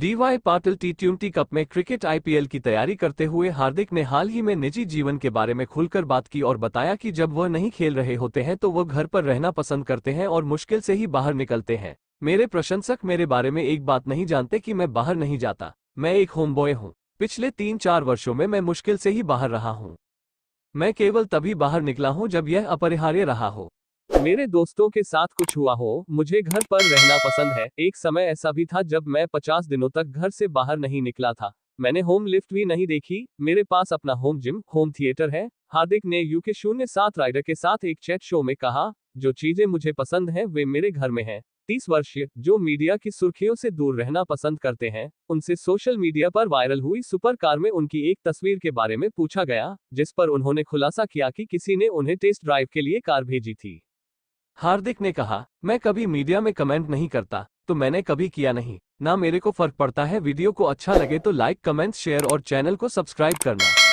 D Y Patil T twenty cup में cricket IPL की तैयारी करते हुए हार्दिक ने हाल ही में निजी जीवन के बारे में खुलकर बात की और बताया कि जब वह नहीं खेल रहे होते हैं तो वह घर पर रहना पसंद करते हैं और मुश्किल से ही बाहर निकलते हैं मेरे प्रशंसक मेरे बारे में एक बात नहीं जानते कि मैं बाहर नहीं जाता मैं एक होमबॉय हूँ पिछले तीन चार वर्षों में मैं मुश्किल से ही बाहर रहा हूँ मैं केवल तभी बाहर निकला हूँ जब यह अपरिहार्य रहा हो मेरे दोस्तों के साथ कुछ हुआ हो मुझे घर पर रहना पसंद है एक समय ऐसा भी था जब मैं पचास दिनों तक घर से बाहर नहीं निकला था मैंने होम लिफ्ट भी नहीं देखी मेरे पास अपना होम जिम होम थिएटर है हार्दिक ने यूके शून्य सात राइडर के साथ एक चैट शो में कहा जो चीजें मुझे पसंद है वे मेरे घर में है तीस वर्षीय जो मीडिया की सुर्खियों से दूर रहना पसंद करते हैं उनसे सोशल मीडिया पर वायरल हुई सुपर कार में उनकी एक तस्वीर के बारे में पूछा गया जिस पर उन्होंने खुलासा किया कि किसी ने उन्हें टेस्ट ड्राइव के लिए कार भेजी थी हार्दिक ने कहा मैं कभी मीडिया में कमेंट नहीं करता तो मैंने कभी किया नहीं ना मेरे को फर्क पड़ता है वीडियो को अच्छा लगे तो लाइक कमेंट शेयर और चैनल को सब्सक्राइब करना